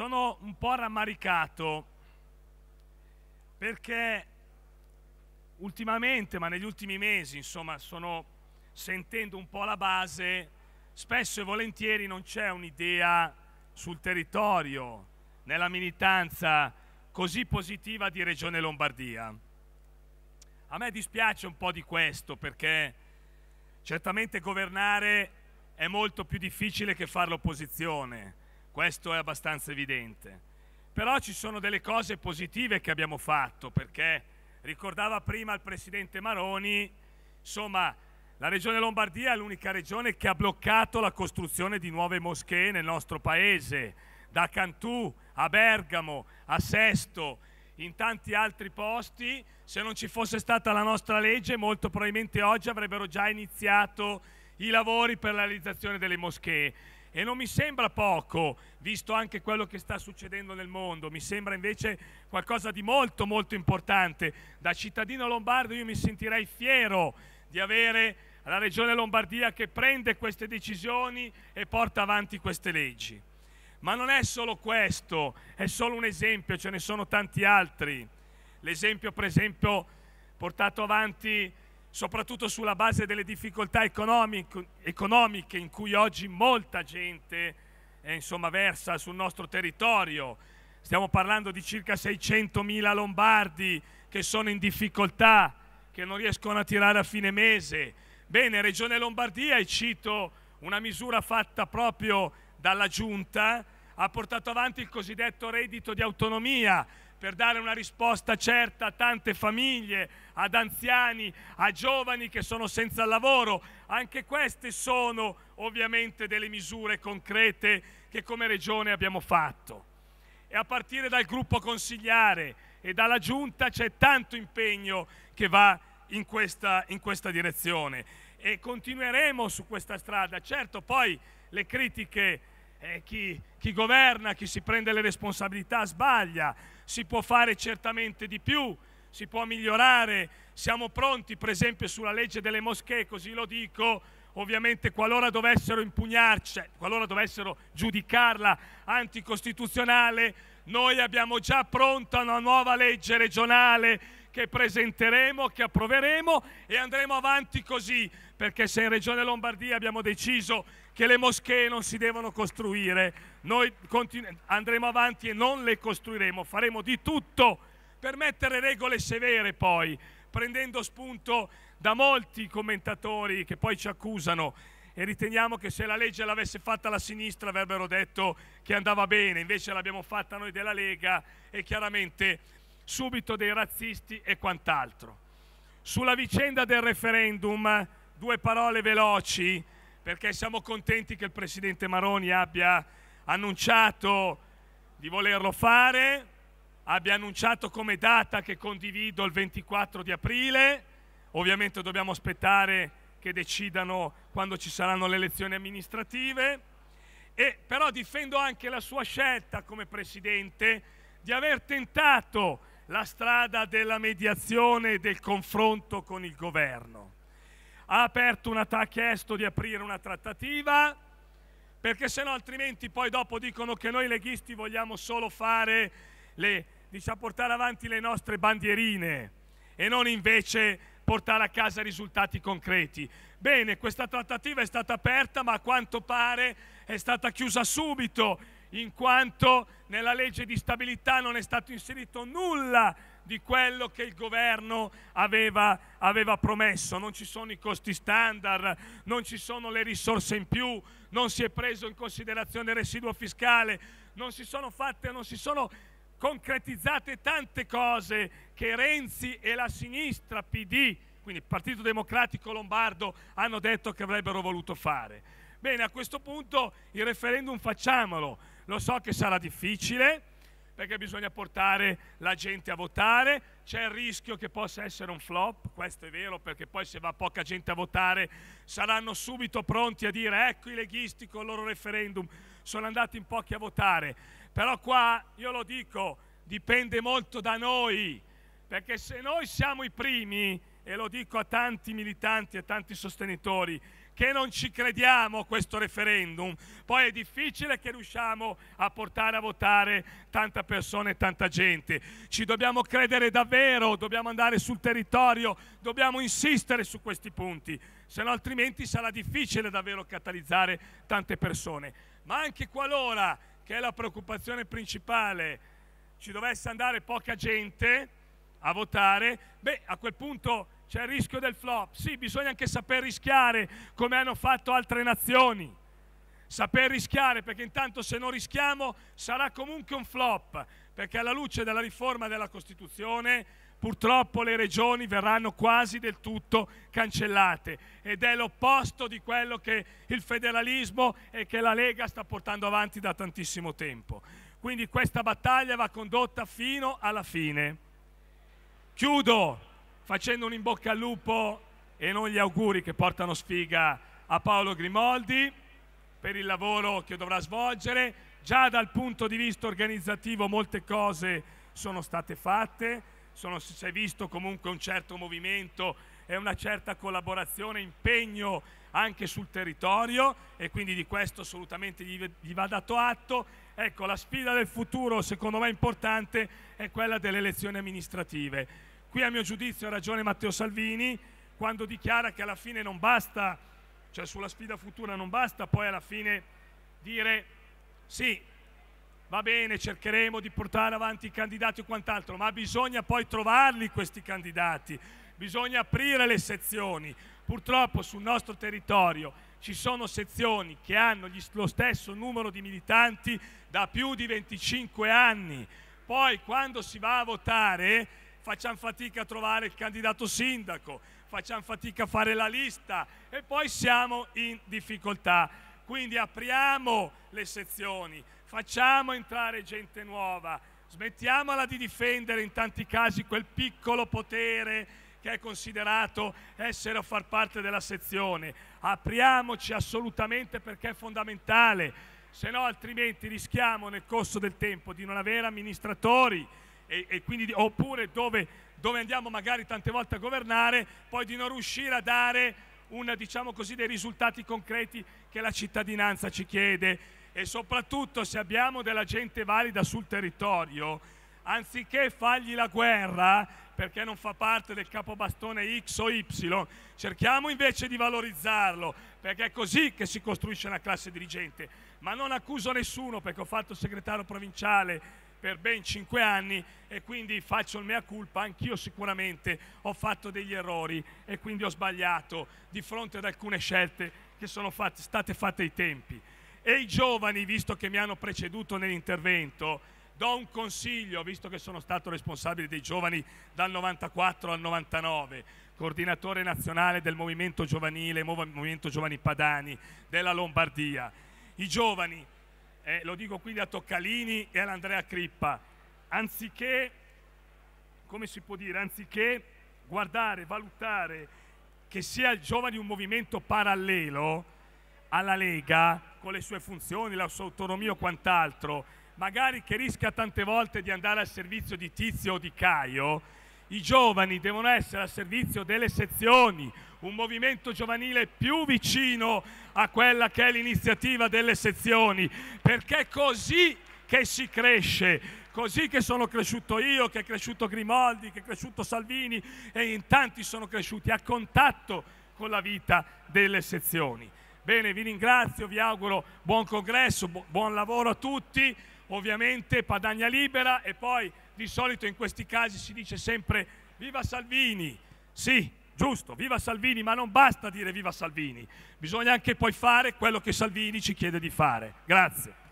sono un po' rammaricato perché ultimamente, ma negli ultimi mesi, insomma, sono sentendo un po' la base, spesso e volentieri non c'è un'idea sul territorio, nella militanza così positiva di Regione Lombardia. A me dispiace un po' di questo perché certamente governare è molto più difficile che fare l'opposizione questo è abbastanza evidente. Però ci sono delle cose positive che abbiamo fatto, perché ricordava prima il Presidente Maroni, insomma, la Regione Lombardia è l'unica regione che ha bloccato la costruzione di nuove moschee nel nostro paese, da Cantù a Bergamo, a Sesto, in tanti altri posti. Se non ci fosse stata la nostra legge, molto probabilmente oggi avrebbero già iniziato i lavori per la realizzazione delle moschee. E non mi sembra poco, visto anche quello che sta succedendo nel mondo, mi sembra invece qualcosa di molto molto importante. Da cittadino lombardo io mi sentirei fiero di avere la Regione Lombardia che prende queste decisioni e porta avanti queste leggi. Ma non è solo questo, è solo un esempio, ce ne sono tanti altri. L'esempio per esempio portato avanti soprattutto sulla base delle difficoltà economiche in cui oggi molta gente eh, insomma, versa sul nostro territorio. Stiamo parlando di circa 600.000 lombardi che sono in difficoltà, che non riescono a tirare a fine mese. Bene, Regione Lombardia, e cito una misura fatta proprio dalla Giunta, ha portato avanti il cosiddetto reddito di autonomia, per dare una risposta certa a tante famiglie, ad anziani, a giovani che sono senza lavoro. Anche queste sono ovviamente delle misure concrete che come Regione abbiamo fatto. E a partire dal gruppo consigliare e dalla Giunta c'è tanto impegno che va in questa, in questa direzione e continueremo su questa strada. Certo poi le critiche eh, chi, chi governa, chi si prende le responsabilità sbaglia, si può fare certamente di più, si può migliorare, siamo pronti per esempio sulla legge delle moschee, così lo dico, ovviamente qualora dovessero impugnarci, cioè, qualora dovessero giudicarla anticostituzionale, noi abbiamo già pronta una nuova legge regionale che presenteremo, che approveremo e andremo avanti così, perché se in Regione Lombardia abbiamo deciso che le moschee non si devono costruire, noi andremo avanti e non le costruiremo, faremo di tutto per mettere regole severe poi, prendendo spunto da molti commentatori che poi ci accusano e riteniamo che se la legge l'avesse fatta la sinistra avrebbero detto che andava bene, invece l'abbiamo fatta noi della Lega e chiaramente subito dei razzisti e quant'altro. Sulla vicenda del referendum, due parole veloci, perché siamo contenti che il Presidente Maroni abbia annunciato di volerlo fare, abbia annunciato come data che condivido il 24 di aprile, ovviamente dobbiamo aspettare che decidano quando ci saranno le elezioni amministrative, e però difendo anche la sua scelta come Presidente di aver tentato la strada della mediazione e del confronto con il governo. Ha aperto una, ha chiesto di aprire una trattativa, perché se no altrimenti poi dopo dicono che noi leghisti vogliamo solo fare le, diciamo, portare avanti le nostre bandierine e non invece portare a casa risultati concreti. Bene, questa trattativa è stata aperta, ma a quanto pare è stata chiusa subito in quanto nella legge di stabilità non è stato inserito nulla di quello che il governo aveva, aveva, promesso. Non ci sono i costi standard, non ci sono le risorse in più, non si è preso in considerazione il residuo fiscale, non si sono fatte, non si sono concretizzate tante cose che Renzi e la sinistra PD, quindi il Partito Democratico Lombardo, hanno detto che avrebbero voluto fare. Bene, a questo punto il referendum facciamolo lo so che sarà difficile perché bisogna portare la gente a votare, c'è il rischio che possa essere un flop, questo è vero, perché poi se va poca gente a votare saranno subito pronti a dire ecco i leghisti con il loro referendum, sono andati in pochi a votare. Però qua, io lo dico, dipende molto da noi, perché se noi siamo i primi e lo dico a tanti militanti e tanti sostenitori, che non ci crediamo a questo referendum. Poi è difficile che riusciamo a portare a votare tanta persona e tanta gente. Ci dobbiamo credere davvero, dobbiamo andare sul territorio, dobbiamo insistere su questi punti, se no altrimenti sarà difficile davvero catalizzare tante persone. Ma anche qualora, che è la preoccupazione principale, ci dovesse andare poca gente a votare, beh, a quel punto c'è il rischio del flop. Sì, bisogna anche saper rischiare come hanno fatto altre nazioni. Saper rischiare perché intanto se non rischiamo sarà comunque un flop, perché alla luce della riforma della Costituzione purtroppo le regioni verranno quasi del tutto cancellate ed è l'opposto di quello che il federalismo e che la Lega sta portando avanti da tantissimo tempo. Quindi questa battaglia va condotta fino alla fine. Chiudo facendo un in bocca al lupo e non gli auguri che portano sfiga a Paolo Grimoldi per il lavoro che dovrà svolgere. Già dal punto di vista organizzativo molte cose sono state fatte, sono, si è visto comunque un certo movimento e una certa collaborazione, impegno anche sul territorio e quindi di questo assolutamente gli, gli va dato atto. Ecco, la sfida del futuro secondo me importante è quella delle elezioni amministrative Qui a mio giudizio ha ragione Matteo Salvini quando dichiara che alla fine non basta, cioè sulla sfida futura non basta poi alla fine dire sì, va bene, cercheremo di portare avanti i candidati o quant'altro, ma bisogna poi trovarli questi candidati, bisogna aprire le sezioni. Purtroppo sul nostro territorio ci sono sezioni che hanno gli, lo stesso numero di militanti da più di 25 anni. Poi quando si va a votare facciamo fatica a trovare il candidato sindaco, facciamo fatica a fare la lista e poi siamo in difficoltà. Quindi apriamo le sezioni, facciamo entrare gente nuova, smettiamola di difendere in tanti casi quel piccolo potere che è considerato essere o far parte della sezione. Apriamoci assolutamente perché è fondamentale, se no altrimenti rischiamo nel corso del tempo di non avere amministratori, e, e quindi, oppure dove, dove, andiamo magari tante volte a governare, poi di non riuscire a dare una, diciamo così, dei risultati concreti che la cittadinanza ci chiede e soprattutto se abbiamo della gente valida sul territorio, anziché fargli la guerra perché non fa parte del capobastone X o Y, cerchiamo invece di valorizzarlo, perché è così che si costruisce una classe dirigente. Ma non accuso nessuno perché ho fatto segretario provinciale per ben cinque anni e quindi faccio il mea culpa, anch'io sicuramente ho fatto degli errori e quindi ho sbagliato di fronte ad alcune scelte che sono fatte, state fatte ai tempi. E i giovani, visto che mi hanno preceduto nell'intervento, do un consiglio, visto che sono stato responsabile dei giovani dal 94 al 99, coordinatore nazionale del movimento giovanile, Movimento Giovani Padani della Lombardia. I giovani eh, lo dico quindi a Toccalini e all'Andrea Crippa, anziché, come si può dire, anziché guardare, valutare che sia il giovane un movimento parallelo alla Lega, con le sue funzioni, la sua autonomia o quant'altro, magari che rischia tante volte di andare al servizio di Tizio o di Caio, i giovani devono essere al servizio delle sezioni, un movimento giovanile più vicino a quella che è l'iniziativa delle sezioni, perché è così che si cresce, così che sono cresciuto io, che è cresciuto Grimaldi, che è cresciuto Salvini e in tanti sono cresciuti a contatto con la vita delle sezioni. Bene, vi ringrazio, vi auguro buon congresso, buon lavoro a tutti, ovviamente Padagna Libera e poi di solito in questi casi si dice sempre viva Salvini, sì, giusto, viva Salvini, ma non basta dire viva Salvini, bisogna anche poi fare quello che Salvini ci chiede di fare. Grazie.